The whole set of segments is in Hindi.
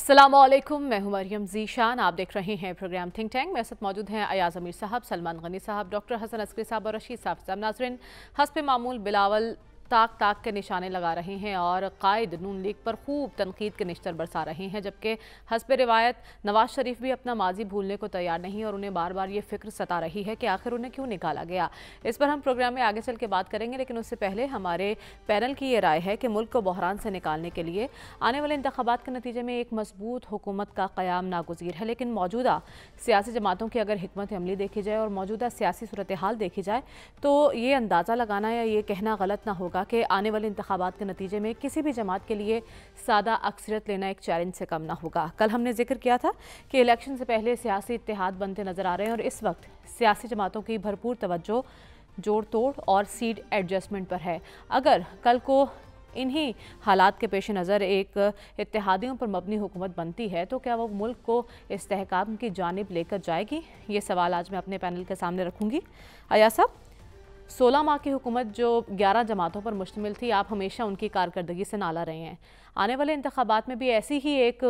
असलम मैं हूं मरियम जीशान आप देख रहे हैं प्रोग्राम थिंक टैंक मेरे साथ मौजूद हैं अयाज अमीर साहब सलमान गनी साहब डॉक्टर हसन असकरी साहब और रशीद साहब साहब नाजरन हसब मामूल बिलावल ताक ताक के निशाने लगा रहे हैं और कायद नून लीग पर खूब तनकीद के निश्तर बरसा रहे हैं जबकि हसब रिवायत नवाज शरीफ भी अपना माजी भूलने को तैयार नहीं और उन्हें बार बार ये फिक्र सता रही है कि आखिर उन्हें क्यों निकाला गया इस पर हम प्रोग्राम में आगे चल के बात करेंगे लेकिन उससे पहले हमारे पैनल की ये राय है कि मुल्क को बहरान से निकालने के लिए आने वाले इंतबात के नतीजे में एक मजबूत हुकूमत का क्याम नागजीर है लेकिन मौजूदा सियासी जमातों की अगर हमत अमली देखी जाए और मौजूदा सियासी सूरत हाल देखी जाए तो ये अंदाज़ा लगाना या ये कहना गलत ना होगा होगा कि आने वाले इंतबात के नतीजे में किसी भी जमात के लिए सादा अक्सरियत लेना एक चैलेंज से कम ना होगा कल हमने जिक्र किया था कि इलेक्शन से पहले सियासी इतिहाद बनते नज़र आ रहे हैं और इस वक्त सियासी जमातों की भरपूर तवज्जो जोड़ तोड़ और सीट एडजस्टमेंट पर है अगर कल को इन्हीं हालात के पेश नज़र एक इतिहादियों पर मबनी हुकूमत बनती है तो क्या वो मुल्क को इसकाम की जानब लेकर जाएगी ये सवाल आज मैं अपने पैनल के सामने रखूँगी अया साहब सोलह माह की हुकूमत जो ग्यारह जमातों पर मुश्तमिल थी आप हमेशा उनकी कारकर्दगी से नाला रहे हैं आने वाले इंतबात में भी ऐसी ही एक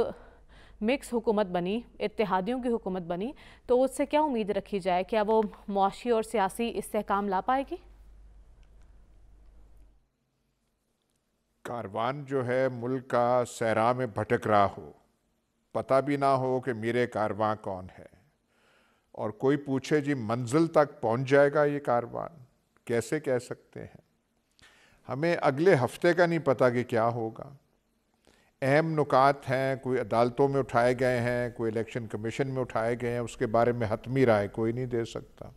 मिक्स हुकूमत बनी इतिहादियों की हुकूमत बनी तो उससे क्या उम्मीद रखी जाए क्या वो मुआशी और सियासी इस्तेकाम ला पाएगी कारवान जो है मुल्क का सहरा में भटक रहा हो पता भी ना हो कि मेरे कारवां कौन है और कोई पूछे जी मंजिल तक पहुंच जाएगा ये कारवान कैसे कह सकते हैं हमें अगले हफ्ते का नहीं पता कि क्या होगा अहम नुकात हैं कोई अदालतों में उठाए गए हैं कोई इलेक्शन कमीशन में उठाए गए हैं उसके बारे में हतमी राय कोई नहीं दे सकता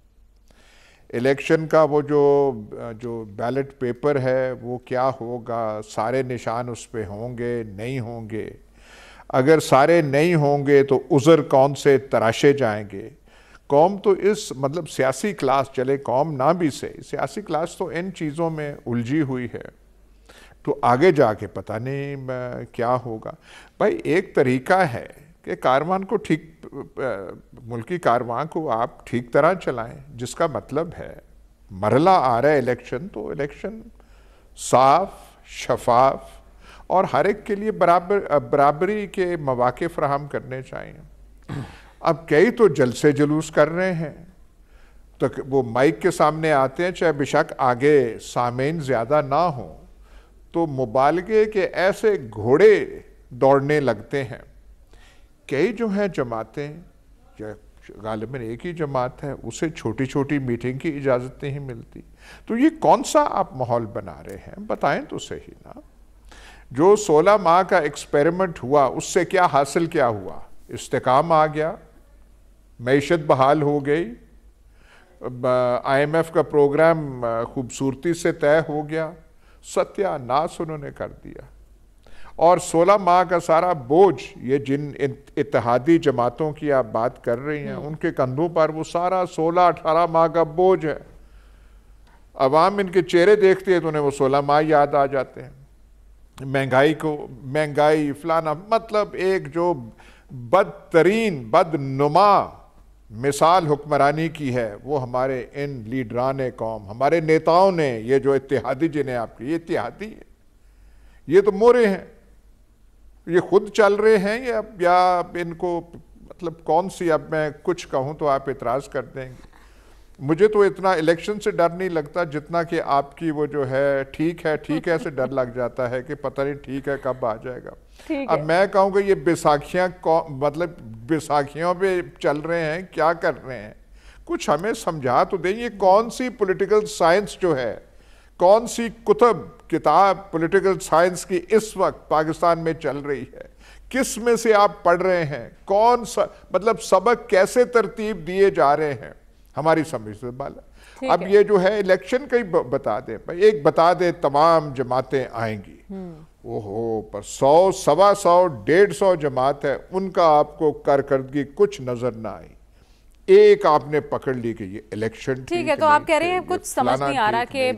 इलेक्शन का वो जो जो बैलेट पेपर है वो क्या होगा सारे निशान उस पर होंगे नहीं होंगे अगर सारे नहीं होंगे तो उज़र कौन से तराशे जाएंगे कौम तो इस मतलब सियासी क्लास चले कौम ना भी से सियासी क्लास तो इन चीज़ों में उलझी हुई है तो आगे जाके पता नहीं क्या होगा भाई एक तरीका है कि कारवान को ठीक मुल्की कारवां को आप ठीक तरह चलाएं जिसका मतलब है मरला आ रहा है इलेक्शन तो इलेक्शन साफ शफाफ और हर एक के लिए बराबर बराबरी के मौाक़े फ्राहम करने चाहिए अब कई तो जलसे जुलूस कर रहे हैं तो वो माइक के सामने आते हैं चाहे बेशक आगे सामेन ज़्यादा ना हो तो मुबालगे के ऐसे घोड़े दौड़ने लगते हैं कई जो हैं जमातें या गालिबा एक ही जमात है उसे छोटी छोटी मीटिंग की इजाज़त नहीं मिलती तो ये कौन सा आप माहौल बना रहे हैं बताएं तो सही ना जो 16 माह का एक्सपेरिमेंट हुआ उससे क्या हासिल क्या हुआ इस्तेकाम आ गया मीशत बहाल हो गई आईएमएफ का प्रोग्राम खूबसूरती से तय हो गया सत्यानाश उन्होंने कर दिया और 16 माह का सारा बोझ ये जिन इतिहादी जमातों की आप बात कर रही हैं हम्म। उनके कंधों पर वो सारा 16-18 माह का बोझ है अवाम इनके चेहरे देखते हैं तो उन्हें वो 16 माह याद आ जाते हैं महंगाई को महंगाई फलाना मतलब एक जो बदतरीन बदनुमा मिसाल हुक्मरानी की है वो हमारे इन लीडरान कौम हमारे नेताओं ने ये जो इतिहादी जिन्हें आप ये इतिहादी है ये तो मोरे हैं ये खुद चल रहे हैं या या इनको मतलब कौन सी अब मैं कुछ कहूँ तो आप इतराज़ कर देंगे मुझे तो इतना इलेक्शन से डर नहीं लगता जितना कि आपकी वो जो है ठीक है ठीक है से डर लग जाता है कि पता नहीं ठीक है कब आ जाएगा अब मैं कहूँगा ये बैसाखियाँ मतलब बैसाखियों पे चल रहे हैं क्या कर रहे हैं कुछ हमें समझा तो दें ये कौन सी पॉलिटिकल साइंस जो है कौन सी कुतब किताब पॉलिटिकल साइंस की इस वक्त पाकिस्तान में चल रही है किस में से आप पढ़ रहे हैं कौन सा मतलब सबक कैसे तरतीब दिए जा रहे हैं हमारी समझ से बाला अब ये जो है इलेक्शन का ही बता दें एक बता दें तमाम जमातें आएंगी हम्म। ओहो पर सौ सवा सौ डेढ़ सौ जमात है उनका आपको कारकर्दगी कुछ नज़र ना आई एक आपने पकड़ ली कि ये इलेक्शन ठीक है तो आप कह रहे हैं कुछ समझ नहीं आ रहा कि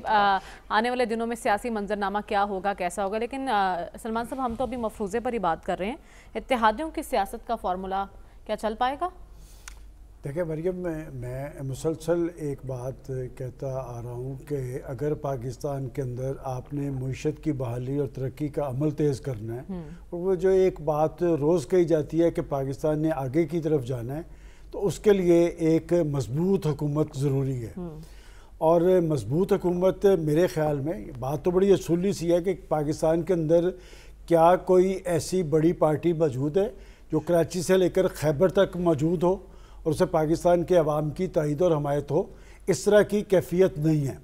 आने वाले दिनों में सियासी मंजरनामा क्या होगा कैसा होगा लेकिन सलमान साहब हम तो अभी मफरूजे पर ही बात कर रहे हैं इतिहादियों की सियासत का फॉर्मूला क्या चल पाएगा देखिए मरियम मैं मैं मुसलसल एक बात कहता आ रहा हूँ कि अगर पाकिस्तान के अंदर आपने मीशत की बहाली और तरक्की का अमल तेज़ करना है हम्म। वो जो एक बात रोज़ कही जाती है कि पाकिस्तान ने आगे की तरफ जाना है तो उसके लिए एक मजबूत हुकूमत ज़रूरी है हम्म। और मजबूत हुकूमत मेरे ख्याल में बात तो बड़ी असूली सी है कि पाकिस्तान के अंदर क्या कोई ऐसी बड़ी पार्टी मौजूद है जो कराची से लेकर खैबर तक मौजूद हो और उसे पाकिस्तान के अवाम की तइद और हमायत हो इस तरह की कैफियत नहीं है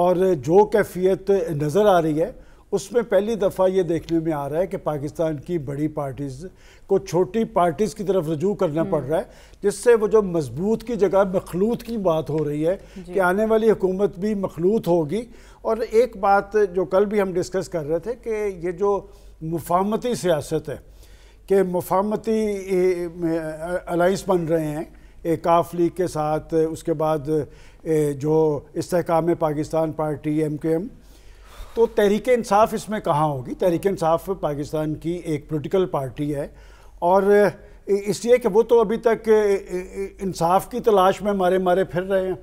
और जो कैफियत नज़र आ रही है उसमें पहली दफ़ा ये देखने में आ रहा है कि पाकिस्तान की बड़ी पार्टीज़ को छोटी पार्टीज़ की तरफ रजू करना पड़ रहा है जिससे वो जो मजबूत की जगह मखलूत की बात हो रही है कि आने वाली हुकूमत भी मखलूत होगी और एक बात जो कल भी हम डिस्कस कर रहे थे कि ये जो मुफामती सियासत है कि मुफामती अलाइंस बन रहे हैं काफ लीग के साथ उसके बाद जो इसकाम Pakistan party M K M तो तहरीक इंसाफ इसमें कहाँ होगी तहरीक इंसाफ पाकिस्तान की एक पोलिटिकल पार्टी है और इसलिए कि वो तो अभी तक इंसाफ की तलाश में मारे मारे फिर रहे हैं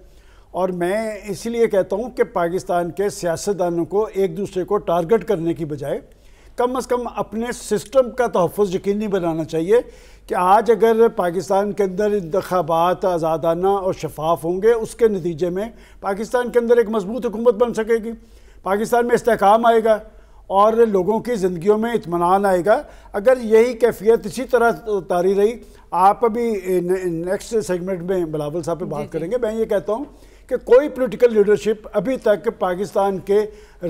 और मैं इसलिए कहता हूँ कि पाकिस्तान के सियासतदानों को एक दूसरे को टारगेट करने की बजाय कम अज़ कम अपने सिस्टम का तहफ़ यकीनी बनाना चाहिए कि आज अगर पाकिस्तान के अंदर इंतबात आज़ादाना और शफाफ होंगे उसके नतीजे में पाकिस्तान के अंदर एक मजबूत हुकूमत बन सकेगी पाकिस्तान में इसकाम आएगा और लोगों की ज़िंदगी में इतमान आएगा अगर यही कैफियत इसी तरह तारी रही आप अभी नेक्स्ट सेगमेंट में बिलावल साहब पर बात करेंगे मैं ये कहता हूँ कि कोई पॉलिटिकल लीडरशिप अभी तक पाकिस्तान के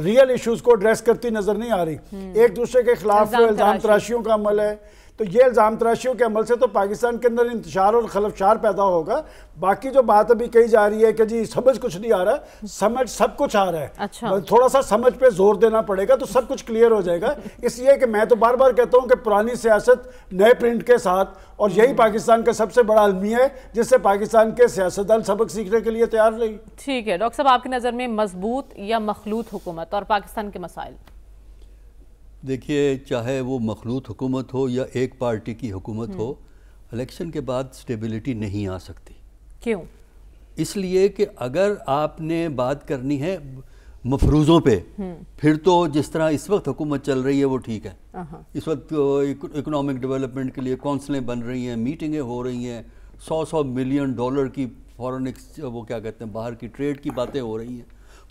रियल इश्यूज को एड्रेस करती नजर नहीं आ रही हम्म। एक दूसरे के खिलाफ इल्ज़ाम तराशियों का अमल है तो ये इल्ज़ाम तराशियों के अमल से तो पाकिस्तान के अंदर इंतजार और खलफशार पैदा होगा बाकी जो बात अभी कही जा रही है कि जी समझ कुछ नहीं आ रहा है समझ सब कुछ आ रहा है अच्छा। मतलब थोड़ा सा समझ पे जोर देना पड़ेगा तो सब कुछ क्लियर हो जाएगा इसलिए कि मैं तो बार बार कहता हूँ कि पुरानी सियासत नए प्रिंट के साथ और यही पाकिस्तान का सबसे बड़ा आलमी है जिससे पाकिस्तान के सियासतदान सबक सीखने के लिए तैयार रही ठीक है डॉक्टर साहब आपकी नज़र में मजबूत या मखलूत हुकूमत और पाकिस्तान के मसाइल देखिए चाहे वो मखलूत हुकूमत हो या एक पार्टी की हुकूमत हो हम्म। इलेक्शन के बाद स्टेबिलिटी नहीं आ सकती क्यों इसलिए कि अगर आपने बात करनी है मफरूज़ों पे हम्म। फिर तो जिस तरह इस वक्त हुकूमत चल रही है वो ठीक है इस वक्त इकोनॉमिक तो डेवलपमेंट के लिए कौंसलें बन रही हैं मीटिंगें हो रही हैं सौ सौ मिलियन डॉलर की फॉरेन वो क्या कहते हैं बाहर की ट्रेड की बातें हो रही हैं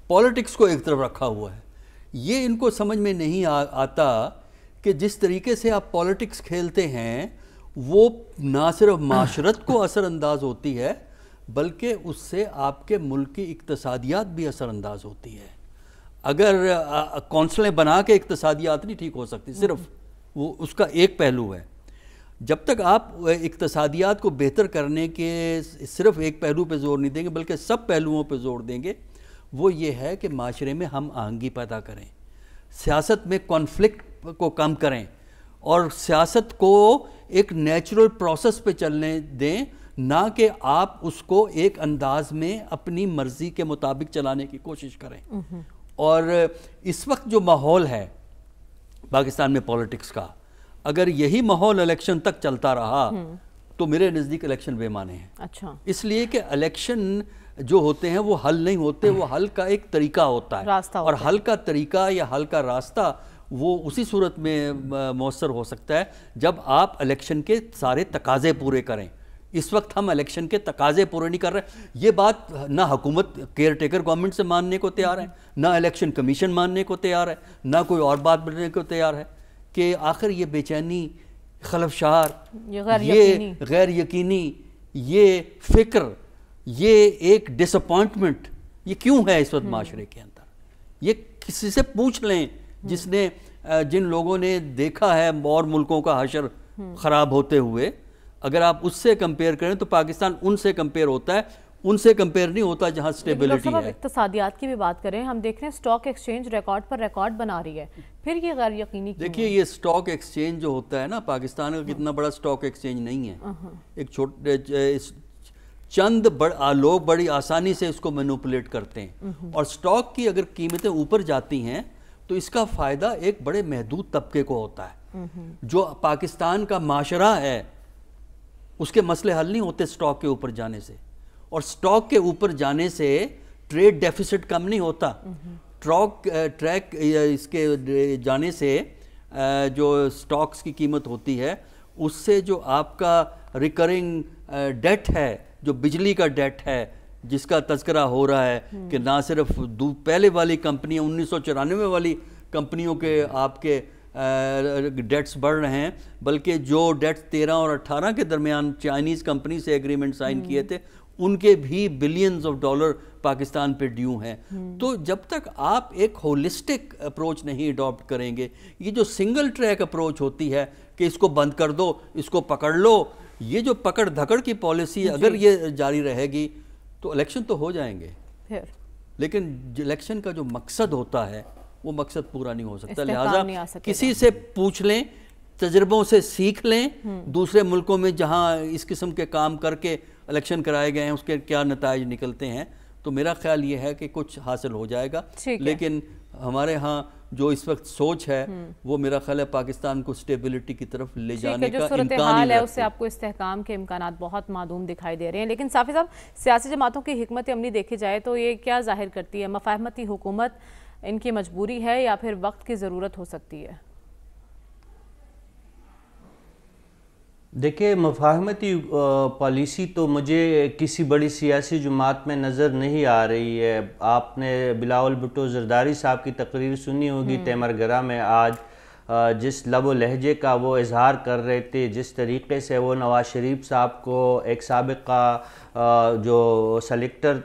पॉलिटिक्स को एक तरफ रखा हुआ है ये इनको समझ में नहीं आ, आता कि जिस तरीके से आप पॉलिटिक्स खेलते हैं वो ना सिर्फ माशरत को असरअंदाज होती है बल्कि उससे आपके मुल्क की इकतसादियात भी असरअंदाज होती है अगर कौंसलें बना के इकतसादियात नहीं ठीक हो सकती सिर्फ वो उसका एक पहलू है जब तक आप इकतसादियात को बेहतर करने के सिर्फ एक पहलू पे जोर नहीं देंगे बल्कि सब पहलुओं पे जोर देंगे वो ये है कि माशरे में हम आहंगी पैदा करें सियासत में कॉन्फ्लिक्ट को कम करें और सियासत को एक नेचुरल प्रोसेस पे चलने दें ना कि आप उसको एक अंदाज में अपनी मर्जी के मुताबिक चलाने की कोशिश करें और इस वक्त जो माहौल है पाकिस्तान में पॉलिटिक्स का अगर यही माहौल इलेक्शन तक चलता रहा हम्म। तो मेरे नज़दीक इलेक्शन बेमाने हैं अच्छा इसलिए कि इलेक्शन जो होते हैं वो हल नहीं होते वो हम्म। हल का एक तरीका होता है रास्ता और हल का तरीका या हल का रास्ता वो उसी सूरत में मौसर हो सकता है जब आप इलेक्शन के सारे तकाजे पूरे करें इस वक्त हम इलेक्शन के तकाजे पूरे नहीं कर रहे ये बात ना हुकूमत केयर टेकर गवर्नमेंट से मानने को तैयार है हम्म। ना इलेक्शन कमीशन मानने को तैयार है ना कोई और बात बनने को तैयार है कि आखिर ये बेचैनी खलफशार ये गैर यकीनी ये फ़िक्र ये एक डिसअपॉइंटमेंट ये क्यों है इस वक्त हम्म। माशरे के अंदर ये किसी से पूछ लें हम्म। जिसने जिन लोगों ने देखा है और मुल्कों का हशर हम्म। ख़राब होते हुए अगर आप उससे कंपेयर करें तो पाकिस्तान उनसे कंपेयर होता है उनसे कंपेयर नहीं होता जहाँ स्टेबिलिटी है इकतियात की भी बात करें हम देख रहे हैं स्टॉक एक्सचेंज रिकॉर्ड पर रिकॉर्ड बना रही है फिर ये गैर यकीनी देखिए ये स्टॉक एक्सचेंज जो होता है ना पाकिस्तान का हाँ। कितना बड़ा स्टॉक एक्सचेंज नहीं है हाँ, हाँ। एक छोटे चंद बड़, लोग बड़ी आसानी से इसको मैनुपुलेट करते हैं हम्म। और स्टॉक की अगर कीमतें ऊपर जाती हैं तो इसका फ़ायदा एक बड़े महदूद तबके को होता है हम्म। जो पाकिस्तान का माशरा है उसके मसले हल नहीं होते स्टॉक के ऊपर जाने से और स्टॉक के ऊपर जाने से ट्रेड डेफिसिट कम नहीं होता ट्रॉक हम्म। ट्रैक इसके जाने से जो स्टॉक्स की कीमत होती है उससे जो आपका रिकरिंग डेट है जो बिजली का डेट है जिसका तस्करा हो रहा है कि ना सिर्फ पहले वाली कंपनियाँ उन्नीस वाली कंपनियों के आपके डेट्स बढ़ रहे हैं बल्कि जो डेट्स तेरह और अट्ठारह के दरमियान चाइनीज़ कंपनी से एग्रीमेंट साइन किए थे उनके भी बिलियंस ऑफ डॉलर पाकिस्तान पे ड्यू हैं तो जब तक आप एक होलिस्टिक अप्रोच नहीं अडॉप्ट करेंगे ये जो सिंगल ट्रैक अप्रोच होती है कि इसको बंद कर दो इसको पकड़ लो ये जो पकड़ धकड़ की पॉलिसी अगर ये जारी रहेगी तो इलेक्शन तो हो जाएंगे लेकिन इलेक्शन का जो मकसद होता है वो मकसद पूरा नहीं हो सकता लिहाजा किसी से पूछ लें तजर्बों से सीख लें हम्म। दूसरे मुल्कों में जहाँ इस किस्म के काम करके इलेक्शन कराए गए हैं उसके क्या नतज निकलते हैं तो मेरा ख्याल ये है कि कुछ हासिल हो जाएगा लेकिन हमारे यहाँ जो इस वक्त सोच है हम्म। वो मेरा ख्याल है पाकिस्तान को स्टेबिलिटी की तरफ ले जाने का इम्कान है उससे आपको इस्तेकाम के इम्कान बहुत मादूम दिखाई दे रहे हैं लेकिन साफी साहब सियासी जमातों की हमत अमली देखी जाए तो ये क्या जाहिर करती है मफाहमती हुकूमत इनकी मजबूरी है या फिर वक्त की ज़रूरत हो सकती है देखिए मफाहमती पॉलिसी तो मुझे किसी बड़ी सियासी जमात में नज़र नहीं आ रही है आपने बिलावल भुट्टो जरदारी साहब की तकरीर सुनी होगी हम्म। तेमरगरा में आज जिस लब लहजे का वो इजहार कर रहे थे जिस तरीके से वो नवाज शरीफ साहब को एक सबका जो सेलेक्टर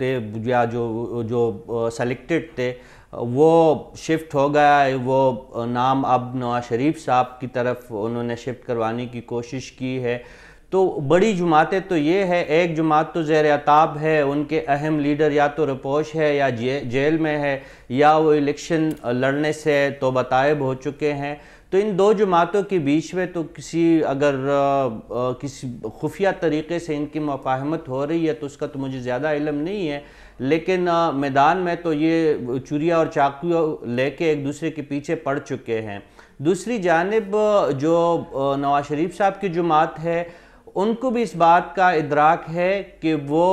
थे या जो जो सेलेक्टेड थे वो शिफ्ट हो गया वो नाम अब नवाज शरीफ साहब की तरफ उन्होंने शिफ्ट करवाने की कोशिश की है तो बड़ी जुमातें तो ये है एक जुमात तो ज़ैर अताब है उनके अहम लीडर या तो रपोश है या जे, जेल में है या वो इलेक्शन लड़ने से तो बतायब हो चुके हैं तो इन दो जमातों के बीच में तो किसी अगर आ, आ, किसी खुफिया तरीके से इनकी मफाहमत हो रही है तो उसका तो मुझे ज़्यादा इलम नहीं है लेकिन मैदान में तो ये चुरिया और चाकू लेके एक दूसरे के पीछे पड़ चुके हैं दूसरी जानब जो नवाज शरीफ साहब की जमात है उनको भी इस बात का इदराक है कि वो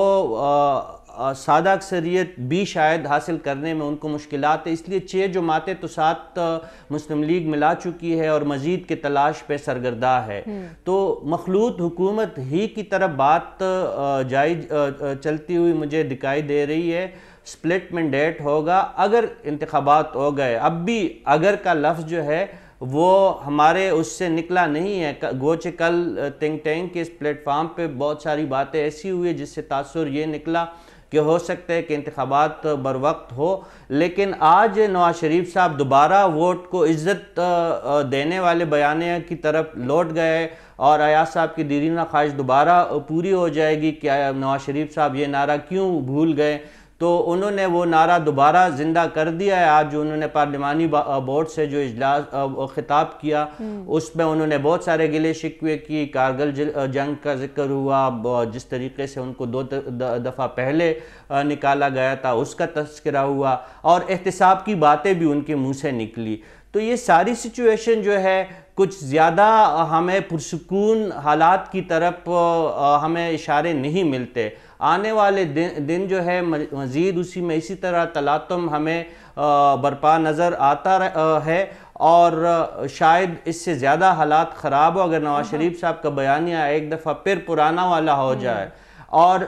सादा अक्सरियत भी शायद हासिल करने में उनको मुश्किल है इसलिए छः जमातें तो सात मुस्लिम लीग मिला चुकी है और मजीद के तलाश पर सरगर्दा है हम्म। तो मखलूत हुकूमत ही की तरफ बात जाय चलती हुई मुझे दिखाई दे रही है स्प्लिट मैंडेट होगा अगर इंतबात हो गए अब भी अगर का लफ्ज़ जो है वो हमारे उससे निकला नहीं है गोचे कल थिंक टैंक के इस प्लेटफार्म पे बहुत सारी बातें ऐसी हुई है जिससे तासुर ये निकला कि हो सकता है कि इंतबात बर वक्त हो लेकिन आज नवाज शरीफ साहब दोबारा वोट को इज़्ज़त देने वाले बयान की तरफ लौट गए और अयाज साहब की दीरीना ख्वाहिश दोबारा पूरी हो जाएगी कि नवाज शरीफ साहब ये नारा क्यों भूल गए तो उन्होंने वो नारा दोबारा ज़िंदा कर दिया है आज जो उन्होंने पार्लिमानी बोर्ड से जो इजलास ख़िताब किया हम्म। उसमें उन्होंने बहुत सारे गिले शिकवे की कारगिल जंग का जिक्र हुआ जिस तरीके से उनको दो दफ़ा पहले निकाला गया था उसका तस्करा हुआ और एहतसाब की बातें भी उनके मुँह से निकली तो ये सारी सिचुएशन जो है कुछ ज़्यादा हमें पुरसकून हालात की तरफ हमें इशारे नहीं मिलते आने वाले दिन दिन जो है मज़ीद उसी में इसी तरह तलातम हमें बरपा नज़र आता है और शायद इससे ज़्यादा हालात ख़राब हो अगर नवाज हाँ। शरीफ साहब का बयानिया एक दफ़ा फिर पुराना वाला हो हम्म। जाए और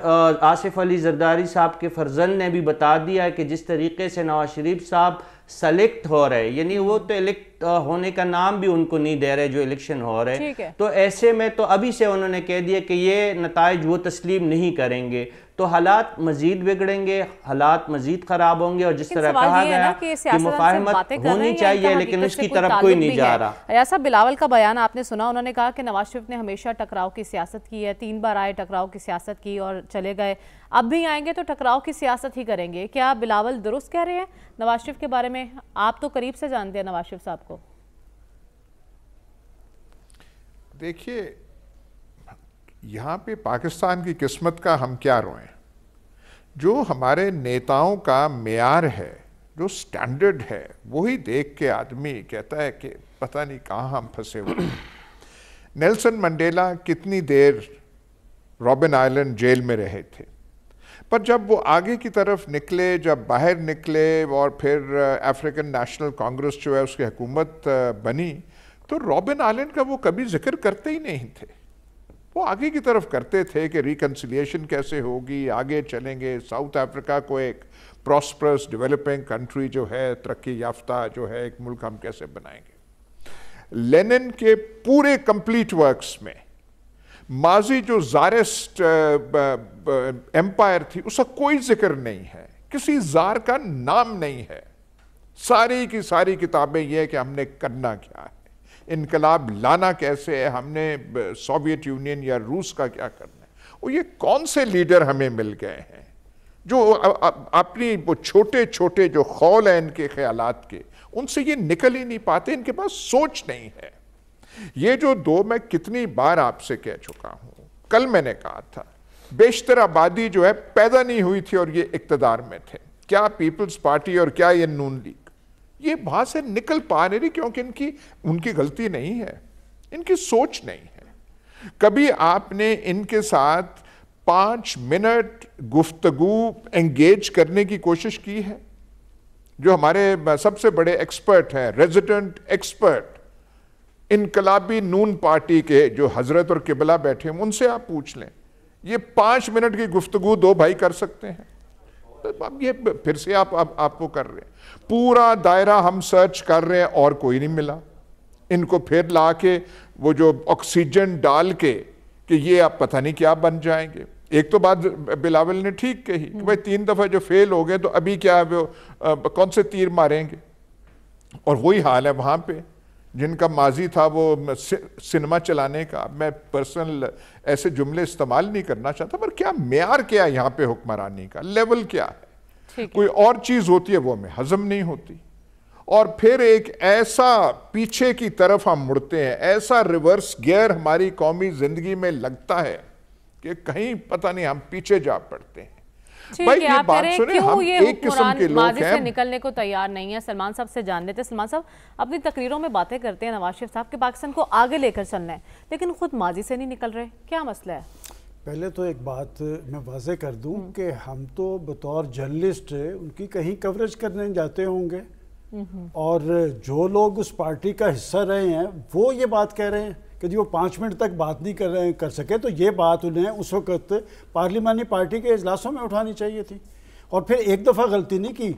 आसिफ अली जरदारी साहब के फर्जन ने भी बता दिया कि जिस तरीके से नवाज शरीफ साहब सेलेक्ट हो रहे यानी वो तो इलेक्ट होने का नाम भी उनको नहीं दे रहे जो इलेक्शन हो रहे तो ऐसे में तो अभी से उन्होंने कह दिया कि ये नतज वो तस्लीम नहीं करेंगे तो हालात मजीद बिगड़ेंगे हालात मजीद खराब होंगे और जिस तरह कहा गया कि, मुफाहमत होनी चाहिए लेकिन उसकी तरफ कोई नहीं जा रहा ऐसा बिलावल का बयान आपने सुना उन्होंने कहा कि नवाज शरीफ ने हमेशा टकराव की सियासत की है तीन बार आए टकराव की सियासत की और चले गए अब भी आएंगे तो टकराव की सियासत ही करेंगे क्या बिलावल दुरुस्त कह रहे हैं नवाज शरीफ के बारे में आप तो करीब से जानते हैं नवाज शरीफ साहब को देखिए यहाँ पे पाकिस्तान की किस्मत का हम क्या रोएं जो हमारे नेताओं का मैार है जो स्टैंडर्ड है वही देख के आदमी कहता है कि पता नहीं कहाँ हम फंसे हुए नेल्सन मंडेला कितनी देर रॉबिन आइलैंड जेल में रहे थे पर जब वो आगे की तरफ निकले जब बाहर निकले और फिर अफ्रीकन नेशनल कांग्रेस जो है उसकी हुकूमत बनी तो रॉबिन आइलैंड का वो कभी जिक्र करते ही नहीं थे वो आगे की तरफ करते थे कि रिकन्सिलियेशन कैसे होगी आगे चलेंगे साउथ अफ्रीका को एक प्रॉस्परस डेवलपिंग कंट्री जो है तरक्की याफ्ता जो है एक मुल्क हम कैसे बनाएंगे लेनिन के पूरे कंप्लीट वर्क्स में माजी जो जारेस्ट एम्पायर थी उसका कोई जिक्र नहीं है किसी जार का नाम नहीं है सारी की सारी किताबें यह कि हमने करना क्या है इनकलाब लाना कैसे है हमने सोवियत यूनियन या रूस का क्या करना है और ये कौन से लीडर हमें मिल गए हैं जो अपनी वो छोटे छोटे जो खौल हैं इनके ख्याल के उनसे ये निकल ही नहीं पाते इनके पास सोच नहीं है ये जो दो मैं कितनी बार आपसे कह चुका हूँ कल मैंने कहा था बेशतर आबादी जो है पैदा नहीं हुई थी और ये इकतदार में थे क्या पीपल्स पार्टी और क्या ये नून लीग ये वहां से निकल पा नहीं रही क्योंकि इनकी उनकी गलती नहीं है इनकी सोच नहीं है कभी आपने इनके साथ पांच मिनट गुफ्तगु एंगेज करने की कोशिश की है जो हमारे सबसे बड़े एक्सपर्ट हैं रेजिडेंट एक्सपर्ट इनकलाबी नून पार्टी के जो हजरत और किबला बैठे हैं उनसे आप पूछ लें ये पांच मिनट की गुफ्तगु दो भाई कर सकते हैं अब ये फिर से आप आप आपको कर रहे हैं पूरा दायरा हम सर्च कर रहे हैं और कोई नहीं मिला इनको फिर ला के वो जो ऑक्सीजन डाल के कि ये आप पता नहीं क्या बन जाएंगे एक तो बात बिलावल ने ठीक कही कि भाई तीन दफ़ा जो फेल हो गए तो अभी क्या वो कौन से तीर मारेंगे और वही हाल है वहां पे जिनका माजी था वो सिनेमा चलाने का मैं पर्सनल ऐसे जुमले इस्तेमाल नहीं करना चाहता पर क्या मैार क्या है यहाँ पे हुक्मरानी का लेवल क्या है कोई और चीज़ होती है वो हमें हजम नहीं होती और फिर एक ऐसा पीछे की तरफ हम मुड़ते हैं ऐसा रिवर्स गियर हमारी कौमी ज़िंदगी में लगता है कि कहीं पता नहीं हम पीछे जा पड़ते हैं भाई ये बात सुने हम एक किस्म के लोग हैं निकलने को तैयार नहीं है सलमान साहब से जान लेते सलमान साहब अपनी तकरीरों में बातें करते हैं नवाज शरीफ साहब के पाकिस्तान को आगे लेकर चलना है लेकिन खुद माजी से नहीं निकल रहे क्या मसला है पहले तो एक बात मैं वाजे कर दूं हम्म। कि हम तो बतौर जर्नलिस्ट उनकी कहीं कवरेज करने जाते होंगे हम्म, हम्म। और जो लोग उस पार्टी का हिस्सा रहे हैं वो ये बात कह रहे हैं कि जी वो पाँच मिनट तक बात नहीं कर रहे कर सके तो ये बात उन्हें उस वक्त पार्लिमानी पार्टी के अजलासों में उठानी चाहिए थी और फिर एक दफ़ा गलती नहीं की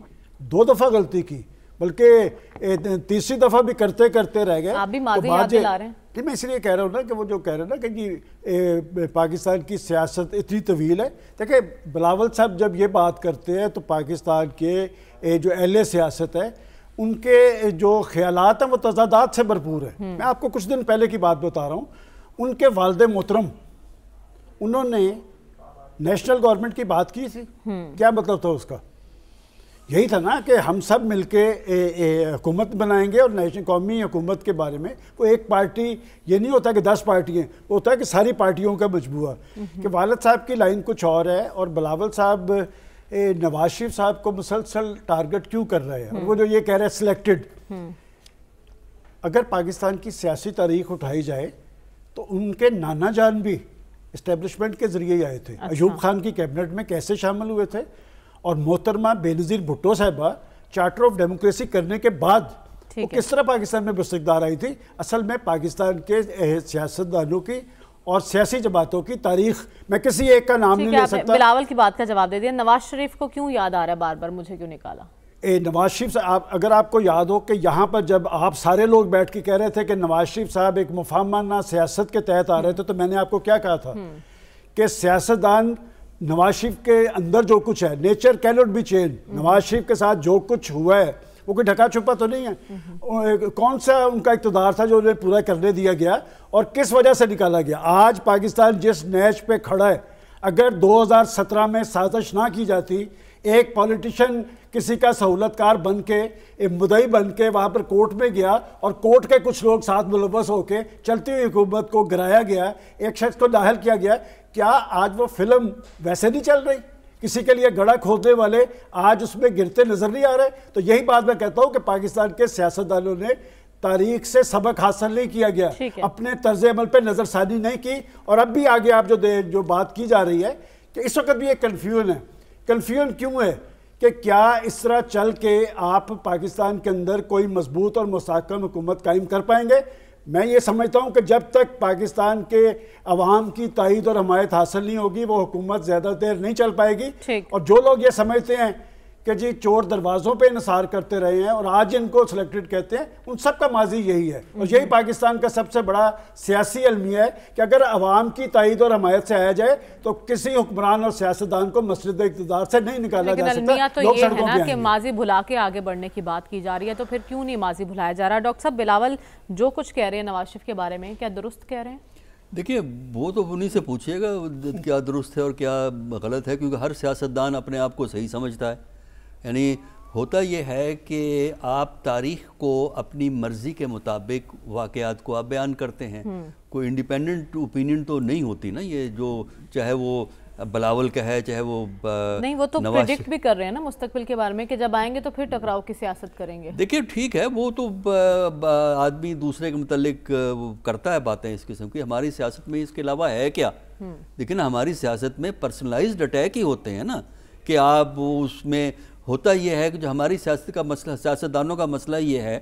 दो दफ़ा गलती की बल्कि तीसरी दफ़ा भी करते करते रह गए आप भी तो याद दिला रहे हैं कि मैं इसलिए कह रहा हूँ ना कि वो जो कह रहे हैं ना कि जी पाकिस्तान की सियासत इतनी तवील है देखिए बिलावल साहब जब ये बात करते हैं तो पाकिस्तान के जो अहल सियासत है उनके जो ख्याल हैं वो तजादात से भरपूर है हम्म। मैं आपको कुछ दिन पहले की बात बता रहा हूँ उनके वालद मोहतरम उन्होंने नेशनल गवर्नमेंट की बात की थी हम्म। क्या मतलब था उसका यही था ना कि हम सब मिल के हुकूमत बनाएंगे और नेशनल कौमी हुकूमत के बारे में वो एक पार्टी ये नहीं होता कि दस पार्टियाँ वो होता है कि सारी पार्टियों का मजबूआ हम्म। कि वालद साहब की लाइन कुछ और है और बलावल साहब नवाज शरीफ साहब को मुसलसल टारगेट क्यों कर रहे हैं वो जो ये कह रहे हैं सिलेक्टेड अगर पाकिस्तान की सियासी तारीख उठाई जाए तो उनके नाना जान भी इस्टेब्लिशमेंट के जरिए ही आए थे अच्छा। अयूब खान की कैबिनेट में कैसे शामिल हुए थे और मोहतरमा बेनज़ीर भुट्टो साहबा चार्टर ऑफ डेमोक्रेसी करने के बाद वो किस तरह पाकिस्तान में बस्तकदार आई थी असल में पाकिस्तान के सियासतदानों की और सियासी जमातों की तारीख मैं किसी एक का नाम नहीं ले सकता बिलावल की बात का जवाब दे दिया नवाज शरीफ को क्यों याद आ रहा है बार बार मुझे क्यों निकाला ए नवाज शरीफ आप अगर आपको याद हो कि यहाँ पर जब आप सारे लोग बैठ के कह रहे थे कि नवाज शरीफ साहब एक मुफामाना सियासत के तहत आ रहे थे तो मैंने आपको क्या कहा था हम्म। कि सियासतदान नवाज शरीफ के अंदर जो कुछ है नेचर कैनोट बी चेंज हम्म। नवाज शरीफ के साथ जो कुछ हुआ है वो कोई ढका छुपा तो नहीं है कौन सा उनका इकतदार था जो उन्हें पूरा करने दिया गया और किस वजह से निकाला गया आज पाकिस्तान जिस नैच पे खड़ा है अगर 2017 में साजिश ना की जाती एक पॉलिटिशियन किसी का सहूलतकार बन के एक मुदई बन के वहाँ पर कोर्ट में गया और कोर्ट के कुछ लोग साथ मुलवस होकर चलती हुई हुकूमत को गिराया गया एक शख्स को दाखिल किया गया क्या आज वो फिल्म वैसे नहीं चल रही किसी के लिए गड़ा खोदने वाले आज उसमें गिरते नज़र नहीं आ रहे तो यही बात मैं कहता हूँ कि पाकिस्तान के सियासतदानों ने तारीख से सबक हासिल नहीं किया गया अपने तर्ज अमल पर नज़रसानी नहीं की और अब भी आगे आप जो दे जो बात की जा रही है कि इस वक्त भी एक कन्फ्यूजन है कन्फ्यूजन क्यों है कि क्या इस तरह चल के आप पाकिस्तान के अंदर कोई मजबूत और मुस्तकम हुकूमत कायम कर पाएंगे मैं ये समझता हूँ कि जब तक पाकिस्तान के अवाम की तइद और हमायत हासिल नहीं होगी वो हुकूमत ज़्यादा देर नहीं चल पाएगी और जो लोग ये समझते हैं कि जी चोर दरवाज़ों पे इंसार करते रहे हैं और आज इनको सिलेक्टेड कहते हैं उन सब का माजी यही है और यही हम्म। पाकिस्तान का सबसे बड़ा सियासी अलमिया है कि अगर आवाम की तइद और हमायत से आया जाए तो किसी हुक्मरान और सियासतदान को मसरद इकतदार से नहीं निकाला जा सकता तो ये है ना कि माजी भुला के आगे बढ़ने की बात की जा रही है तो फिर क्यों नहीं माजी भुलाया जा रहा डॉक्टर साहब बिलावल जो कुछ कह रहे हैं नवाज शरीफ के बारे में क्या दुरुस्त कह रहे हैं देखिए वो तो उन्हीं से पूछिएगा क्या दुरुस्त है और क्या गलत है क्योंकि हर सियासतदान अपने आप को सही समझता है यानी होता यह है कि आप तारीख को अपनी मर्ज़ी के मुताबिक वाकयात को आप बयान करते हैं हम्म। कोई इंडिपेंडेंट ओपिनियन तो नहीं होती ना ये जो चाहे वो बलावल का है चाहे वो नहीं वो तो प्रेडिक्ट भी कर रहे हैं ना मुस्तकबिल के बारे में कि जब आएंगे तो फिर टकराव की सियासत करेंगे देखिए ठीक है वो तो आदमी दूसरे के मतलब करता है बातें इस किस्म की हमारी सियासत में इसके अलावा है क्या लेकिन हम्म। हमारी सियासत में पर्सनलाइज्ड अटैक ही होते हैं ना कि आप उसमें होता यह है कि जो हमारी सियासत का मसला सियासतदानों का मसला ये है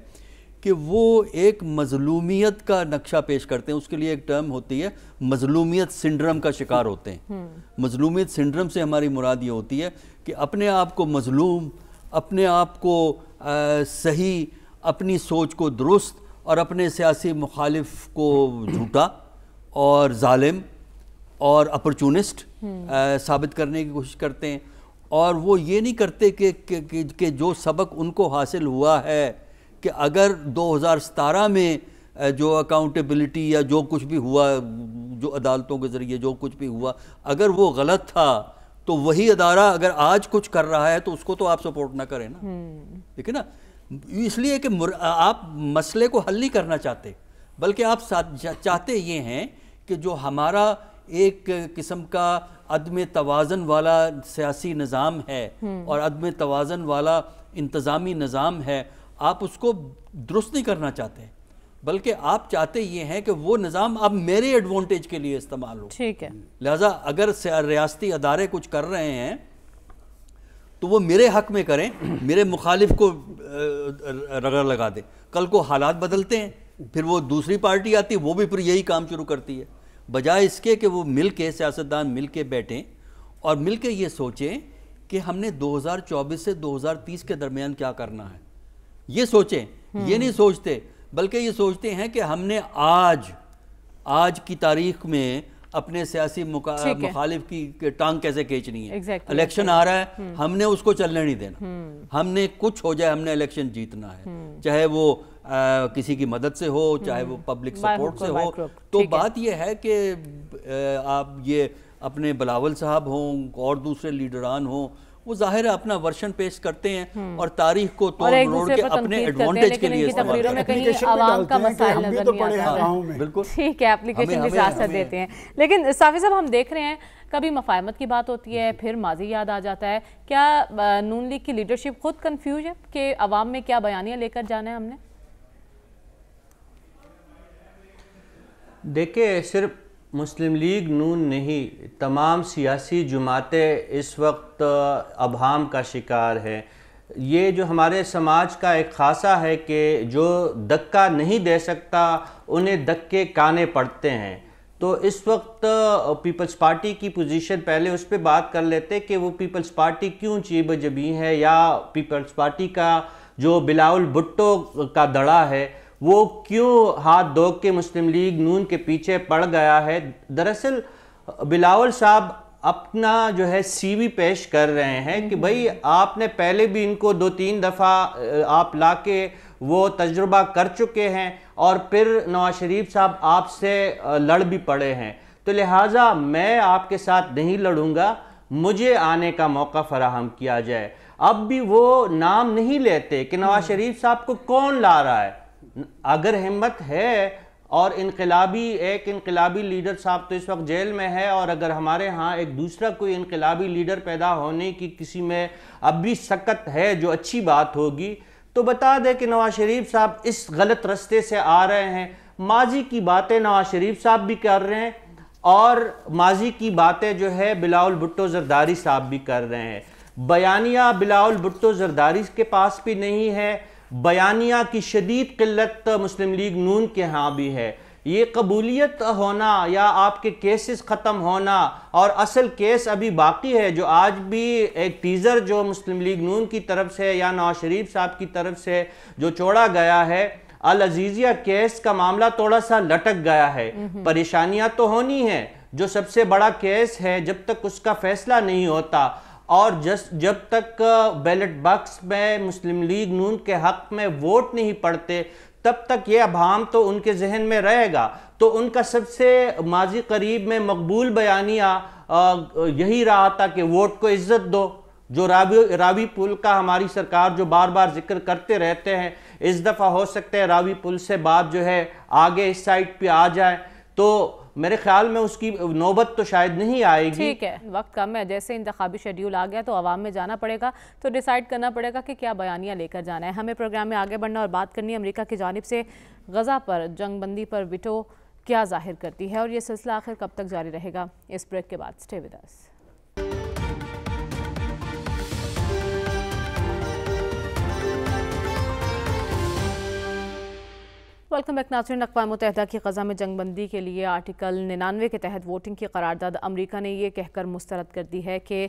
कि वो एक मजलूमियत का नक्शा पेश करते हैं उसके लिए एक टर्म होती है मजलूमियत सिंड्रम का शिकार होते हैं हम्म। मजलूमियत सिंड्रम से हमारी मुराद ये होती है कि अपने आप को मजलूम अपने आप को आ, सही अपनी सोच को दुरुस्त और अपने सियासी मुखालिफ को झूठा और ालिम और अपरचूनिस्ट हम्म। साबित करने की कोशिश करते हैं और वो ये नहीं करते कि, कि, कि, जो सबक उनको हासिल हुआ है कि अगर 2017 में जो अकाउंटेबिलिटी या जो कुछ भी हुआ जो अदालतों के ज़रिए जो कुछ भी हुआ अगर वो गलत था तो वही अदारा अगर आज कुछ कर रहा है तो उसको तो आप सपोर्ट ना करें ना हम्म। ठीक है ना इसलिए कि आप मसले को हल नहीं करना चाहते बल्कि आप चाहते ये हैं कि जो हमारा एक किस्म का अदम तोज़न वाला सियासी निज़ाम है हम्म। और अदम तोज़न वाला इंतज़ामी निज़ाम है आप उसको दुरुस्त नहीं करना चाहते हैं बल्कि आप चाहते ये हैं कि वो निज़ाम अब मेरे एडवांटेज के लिए इस्तेमाल हो ठीक है लिहाजा अगर रियासती अदारे कुछ कर रहे हैं तो वो मेरे हक में करें मेरे मुखालिफ को रगड़ लगा दें कल को हालात बदलते हैं फिर वो दूसरी पार्टी आती है वो भी फिर यही काम शुरू करती है बजाय इसके कि वो मिल के सियासतदान मिल के बैठें और मिल के ये सोचें कि हमने 2024 से 2030 के दरमियान क्या करना है ये सोचें ये हम्म। नहीं सोचते बल्कि ये सोचते हैं कि हमने आज आज की तारीख में अपने सियासी मुखालिफ की टांग कैसे खींचनी है इलेक्शन exactly. आ रहा है हम्म। हमने उसको चलने नहीं देना हम्म। हमने कुछ हो जाए हमने इलेक्शन जीतना है चाहे वो आ, किसी की मदद से हो चाहे वो पब्लिक हम्म। सपोर्ट से हो तो बात यह है कि आप ये अपने बलावल साहब हों और दूसरे लीडरान हों वो जाहिर है अपना वर्षन पेश करते हैं हम्म। और तारीख को तोड़ के अपने एडवांटेज के लिए तो ठीक है एप्लीकेशन देते हैं लेकिन साफी साहब हम देख रहे हैं कभी मफाहमत की बात होती है फिर माजी याद आ जाता है क्या नून लीग की लीडरशिप खुद कन्फ्यूज है कि आवाम में क्या बयानियाँ लेकर जाना है हमने देखिए सिर्फ मुस्लिम लीग नून नहीं तमाम सियासी जमातें इस वक्त अभाम का शिकार है ये जो हमारे समाज का एक खासा है कि जो धक्का नहीं दे सकता उन्हें धक्के काने पड़ते हैं तो इस वक्त पीपल्स पार्टी की पोजीशन पहले उस पर बात कर लेते कि वो पीपल्स पार्टी क्यों चीब जबी है या पीपल्स पार्टी का जो बिलावल भुट्टो का दड़ा है वो क्यों हाथ धो के मुस्लिम लीग नून के पीछे पड़ गया है दरअसल बिलावल साहब अपना जो है सीवी पेश कर रहे हैं कि भाई आपने पहले भी इनको दो तीन दफ़ा आप ला के वो तजुर्बा कर चुके हैं और फिर नवाज शरीफ साहब आपसे लड़ भी पड़े हैं तो लिहाजा मैं आपके साथ नहीं लड़ूंगा मुझे आने का मौका फराहम किया जाए अब भी वो नाम नहीं लेते कि नवाज हम्म। शरीफ साहब को कौन ला रहा है अगर हिम्मत है और इनकलाबी एक इनकलाबी लीडर साहब तो इस वक्त जेल में है और अगर हमारे यहाँ एक दूसरा कोई इनकलाबी लीडर पैदा होने की किसी में अब भी सकत है जो अच्छी बात होगी तो बता दें कि नवाज शरीफ साहब इस गलत रस्ते से आ रहे हैं माजी की बातें नवाज शरीफ साहब भी कर रहे हैं और माजी की बातें जो है बिलाउल भुट्टो जरदारी साहब भी कर रहे हैं बयानिया बिलाउल भुट्टो जरदारी के पास भी नहीं है बयानिया की शदीद किल्लत मुस्लिम लीग नून के यहाँ भी है ये कबूलियत होना या आपके केसेस ख़त्म होना और असल केस अभी बाकी है जो आज भी एक टीज़र जो मुस्लिम लीग नून की तरफ से या नवाज शरीफ साहब की तरफ से जो छोड़ा गया है अल अजीजिया केस का मामला थोड़ा सा लटक गया है परेशानियां तो होनी है जो सबसे बड़ा केस है जब तक उसका फैसला नहीं होता और जस जब तक बैलेट बक्स में मुस्लिम लीग नून के हक में वोट नहीं पड़ते तब तक ये अभाम तो उनके जहन में रहेगा तो उनका सबसे माजी करीब में मकबूल बयानिया यही रहा था कि वोट को इज्जत दो जो रावी रावी पुल का हमारी सरकार जो बार बार जिक्र करते रहते हैं इस दफ़ा हो सकता है रावी पुल से बात जो है आगे इस साइड पे आ जाए तो मेरे ख्याल में उसकी नौबत तो शायद नहीं आएगी ठीक है वक्त कम है जैसे इंतबी शेड्यूल आ गया तो आवाम में जाना पड़ेगा तो डिसाइड करना पड़ेगा कि क्या बयानियाँ लेकर जाना है हमें प्रोग्राम में आगे बढ़ना और बात करनी है अमरीका की जानब से गजा पर जंगबंदी पर विटो क्या जाहिर करती है और ये सिलसिला आखिर कब तक जारी रहेगा इस ब्रेक के बाद स्टे विद वेलकम बैक नाजरन अकवा मुतहद की गजा में जंगबंदी के लिए आर्टिकल निन्यानवे के तहत वोटिंग की करारदादा अमरीका ने यह कहकर मुस्तरद कर दी है कि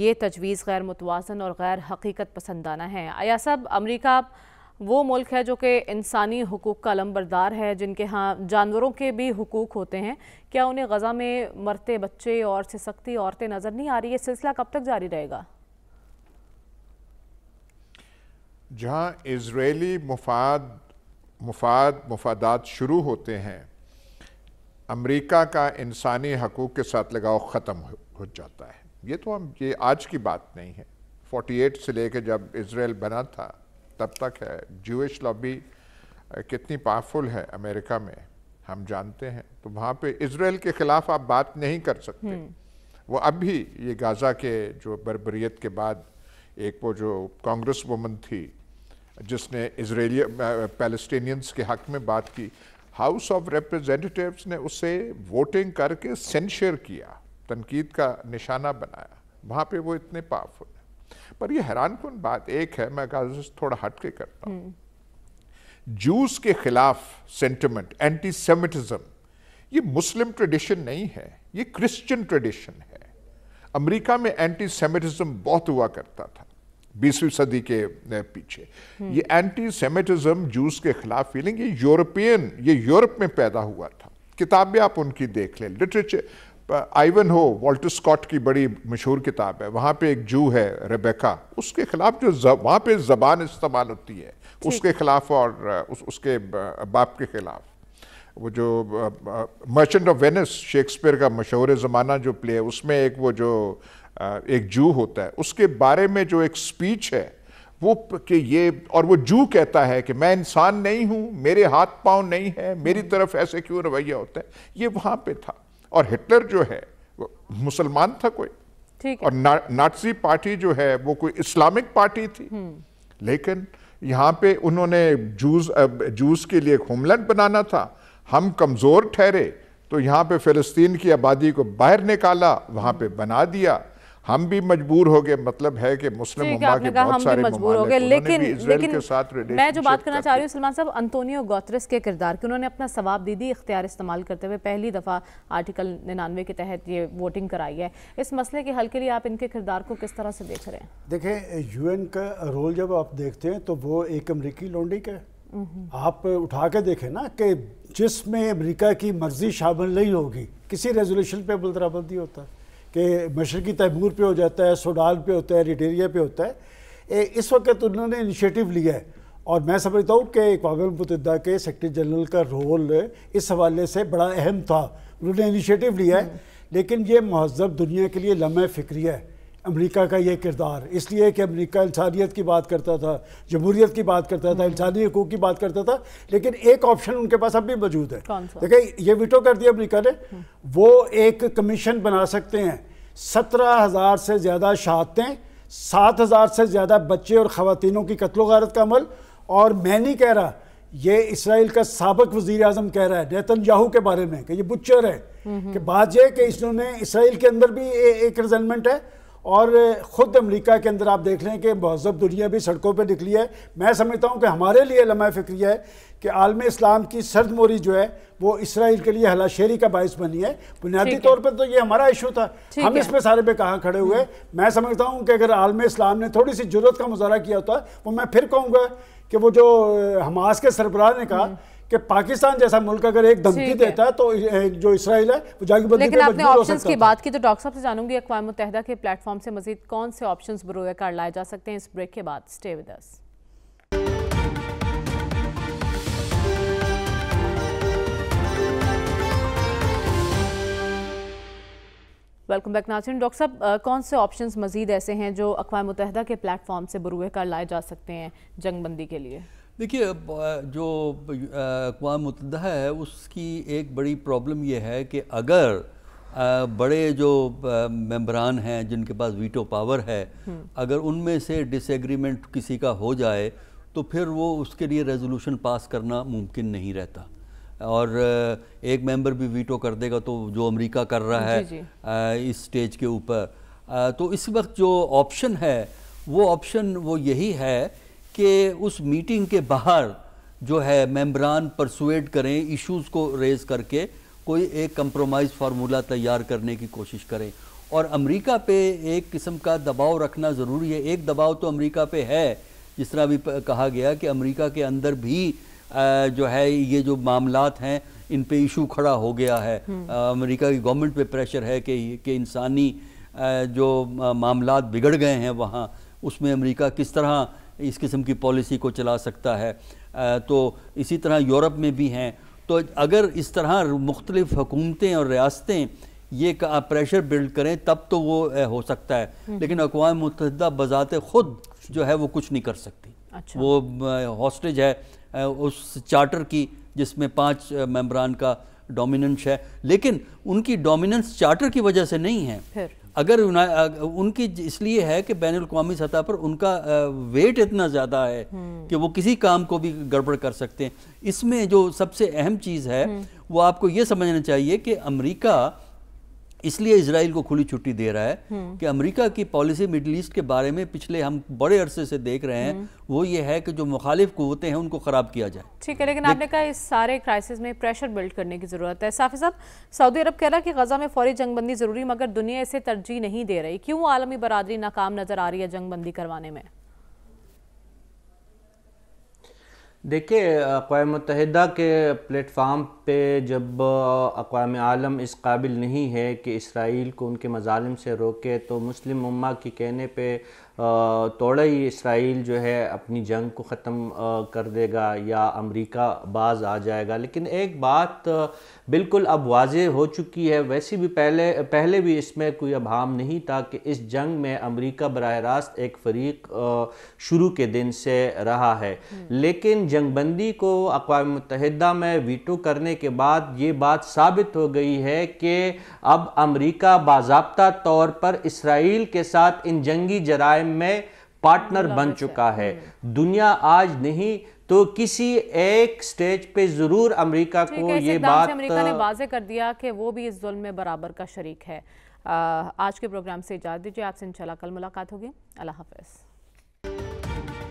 ये तजवीज़ गैर मुतवाजन और गैर हकीकत पसंदाना है आया साहब अमरीका वो मुल्क है जो कि इंसानी हकूक़ का लम्बरदार है जिनके यहाँ जानवरों के भी हकूक़ होते हैं क्या उन्हें गजा में मरते बच्चे और से सख्ती औरतें नज़र नहीं आ रही ये सिलसिला कब तक जारी रहेगा जहाँ इसराइली मफाद मुफाद मुफादात शुरू होते हैं अमेरिका का इंसानी हकूक़ के साथ लगाव ख़त्म हो, जाता है ये तो हम ये आज की बात नहीं है 48 से लेकर जब इसराइल बना था तब तक है जूश लॉबी कितनी पावरफुल है अमेरिका में हम जानते हैं तो वहाँ पे इसराइल के ख़िलाफ़ आप बात नहीं कर सकते हम्म। वो अब भी ये गाज़ा के जो बरबरीत के बाद एक वो जो कांग्रेस वुमन थी जिसने इसराइली पैलेस्टीनियंस के हक में बात की हाउस ऑफ रिप्रेजेंटेटिव्स ने उसे वोटिंग करके सेंशर किया तनकीद का निशाना बनाया वहाँ पे वो इतने पावरफुल हैं पर ये हैरान कन बात एक है मैं गाजा थोड़ा हट के करता हूँ हम्म। जूस के खिलाफ सेंटिमेंट एंटी सेमिटिज्म ये मुस्लिम ट्रेडिशन नहीं है ये क्रिश्चियन ट्रेडिशन है अमेरिका में एंटी सेमिटिज्म बहुत हुआ करता था बीसवीं सदी के पीछे ये एंटी सेमेटिज्म जूस के खिलाफ फीलिंग ये यूरोपियन ये यूरोप में पैदा हुआ था किताबें आप उनकी देख लें literature Ivanhoe Walter Scott की बड़ी मशहूर किताब है वहाँ पे एक जू है रेबेका उसके खिलाफ जो जब, वहाँ पे जबान इस्तेमाल होती है उसके खिलाफ और uh, उस, उसके uh, बाप के खिलाफ वो जो मर्चेंट ऑफ वेनिस शेक्सपियर का मशहूर ज़माना जो प्ले है उसमें एक वो जो एक जू होता है उसके बारे में जो एक स्पीच है वो कि ये और वो जू कहता है कि मैं इंसान नहीं हूँ मेरे हाथ पांव नहीं है मेरी तरफ ऐसे क्यों रवैया होता है ये वहाँ पे था और हिटलर जो है वो मुसलमान था कोई ठीक और ना, नाटसी पार्टी जो है वो कोई इस्लामिक पार्टी थी हम्म। लेकिन यहाँ पे उन्होंने जूस जूस के लिए होमलैंड बनाना था हम कमज़ोर ठहरे तो यहाँ पे फ़लस्तीन की आबादी को बाहर निकाला वहाँ पे बना दिया हम भी मजबूर हो गए मतलब है कि मुस्लिम के बहुत सारे मजबूर हो गए लेकिन लेकिन के साथ मैं जो बात करना चाह रही हूँ सलमान साहब अंतोनियो गोत्रस के किरदार की उन्होंने अपना सवाब दीदी इख्तियार इस्तेमाल करते हुए पहली दफ़ा आर्टिकल निन्यानवे के तहत ये वोटिंग कराई है इस मसले के हल के लिए आप इनके किरदार को किस तरह से देख रहे हैं देखें यूएन का रोल जब आप देखते हैं तो वो एक अमरीकी लॉन्डी का आप उठा के देखें ना कि जिसमें अमरीका की मर्जी शामिल नहीं होगी किसी रेजोल्यूशन पे बुलदराबंदी होता है कि मशरकी तैमूर पे हो जाता है सोडान पे होता है रिटेरिया पे होता है ए, इस वक्त उन्होंने इनिशिएटिव लिया है और मैं समझता हूँ कि अकवा मतदा के सेक्रटरी जनरल का रोल इस हवाले से बड़ा अहम था उन्होंने इनिशिएटिव लिया है हम्म। लेकिन ये महजब दुनिया के लिए लम्हे फिक्रिया है अमेरिका का ये किरदार इसलिए कि अमेरिका इंसानियत की बात करता था जमहूरीत की बात करता था इंसानी हकूक की बात करता था लेकिन एक ऑप्शन उनके पास अब भी मौजूद है देखिए ये विटो कर दिया अमेरिका ने वो एक कमीशन बना सकते हैं सत्रह हज़ार से ज़्यादा शहादतें सात हज़ार से ज़्यादा बच्चे और ख़वानों की कत्लो गारत का अमल और मैं नहीं कह रहा ये इसराइल का सबक वज़ी अजम कह रहा है नैतन याहू के बारे में कि ये बुच्चर है हम्म, हम्म। कि बात यह कि इसने इसराइल के अंदर भी एक रिजलमेंट है और ख़ुद अमेरिका के अंदर आप देख लें कि महजब दुनिया भी सड़कों पर निकली है मैं समझता हूँ कि हमारे लिए लम्हा फिक्र है कि आलम इस्लाम की सर्द मोरी जो है वो इसराइल के लिए हलाशेरी का बायस बनी है बुनियादी तौर पर तो ये हमारा इशू था हम इस पे सारे पे कहाँ खड़े हुए हम्म। मैं समझता हूँ कि अगर आलम इस्लाम ने थोड़ी सी जरूरत का मुजहरा किया होता वो मैं फिर कहूँगा कि वो जो हमास के सरबराह ने कहा हम्म। कि पाकिस्तान जैसा मुल्क अगर एक धमकी देता है तो जो इसराइल है वो जागीबंदी लेकिन आपने ऑप्शंस की बात की तो डॉक्टर साहब से जानूंगी अकवा मुतहदा के प्लेटफॉर्म से मजीद कौन से ऑप्शन बरोए कार लाए जा सकते हैं इस ब्रेक के बाद stay with us welcome back नाजरन डॉक्टर साहब कौन से ऑप्शंस मजीद ऐसे हैं जो अकवा मुतहदा के प्लेटफॉर्म से बरूए कर लाए जा सकते हैं जंगबंदी के लिए देखिए जो अकवा मतदा है उसकी एक बड़ी प्रॉब्लम यह है कि अगर बड़े जो मेम्बरान हैं जिनके पास वीटो पावर है अगर उनमें से डिसएग्रीमेंट किसी का हो जाए तो फिर वो उसके लिए रेजोल्यूशन पास करना मुमकिन नहीं रहता और एक मेंबर भी वीटो कर देगा तो जो अमेरिका कर रहा है जी जी। इस स्टेज के ऊपर तो इस वक्त जो ऑप्शन है वो ऑप्शन वो यही है कि उस मीटिंग के बाहर जो है मेम्बरान परसुएड करें इश्यूज को रेज करके कोई एक कंप्रोमाइज़ फार्मूला तैयार करने की कोशिश करें और अमेरिका पे एक किस्म का दबाव रखना ज़रूरी है एक दबाव तो अमेरिका पे है जिस तरह भी कहा गया कि अमेरिका के अंदर भी जो है ये जो मामलात हैं इन पे इशू खड़ा हो गया है हम्म। अमेरिका की गवर्नमेंट पे प्रेशर है कि कि इंसानी जो मामलात बिगड़ गए हैं वहाँ उसमें अमेरिका किस तरह इस किस्म की पॉलिसी को चला सकता है तो इसी तरह यूरोप में भी हैं तो अगर इस तरह मुख्तलिफ हुकूमतें और रियासतें ये प्रेशर बिल्ड करें तब तो वो हो सकता है हम्म। लेकिन अकवा मुतहदा बजात ख़ुद जो है वो कुछ नहीं कर सकती अच्छा। वो हॉस्टेज है उस चार्टर की जिसमें पांच मेम्बरान का डोमिनेंस है लेकिन उनकी डोमिनेंस चार्टर की वजह से नहीं है अगर उनकी इसलिए है कि बैन अवी सतह पर उनका वेट इतना ज़्यादा है हम्म। कि वो किसी काम को भी गड़बड़ कर सकते हैं इसमें जो सबसे अहम चीज़ है हम्म। वो आपको ये समझना चाहिए कि अमरीका इसलिए इसराइल को खुली छुट्टी दे रहा है हम्म। कि अमेरिका की पॉलिसी मिडिल ईस्ट के बारे में पिछले हम बड़े अरसे से देख रहे हैं हम्म। वो ये है कि जो मुखालिफ कुतें हैं उनको ख़राब किया जाए ठीक है लेकिन आपने कहा इस सारे क्राइसिस में प्रेशर बिल्ड करने की ज़रूरत है साफी साहब सऊदी अरब कह रहा है कि गजा में फौरी जंगबंदी ज़रूरी मगर दुनिया इसे तरजीह नहीं दे रही क्यों आलमी बरदरी नाकाम नज़र आ रही है जंगबंदी करवाने में देखिए अकवा मतहदा के प्लेटफार्म पे जब अकवा आलम इस काबिल नहीं है कि इसराइल को उनके मजालम से रोके तो मुस्लिम उम्मा की कहने पे तोड़ा ही इसराइल जो है अपनी जंग को ख़त्म कर देगा या अमेरिका बाज आ जाएगा लेकिन एक बात बिल्कुल अब वाज हो चुकी है वैसे भी पहले पहले भी इसमें कोई अभाम नहीं था कि इस जंग में अमेरिका बरह रास्त एक फरीक शुरू के दिन से रहा है हम्म। लेकिन जंगबंदी को अकवा मुतहदा में वीटो करने के बाद ये बात साबित हो गई है कि अब अमरीका बाबा तौर पर इसराइल के साथ इन जंगी जराए टाइम में पार्टनर बन चुका है hmm. दुनिया आज नहीं तो किसी एक स्टेज पे जरूर अमेरिका को ये बात अमेरिका ने वाजे कर दिया कि वो भी इस जुल्म में बराबर का शरीक है आ, आज के प्रोग्राम से इजाज़त दीजिए आपसे इंशाल्लाह कल मुलाकात होगी अल्लाह हाफिज़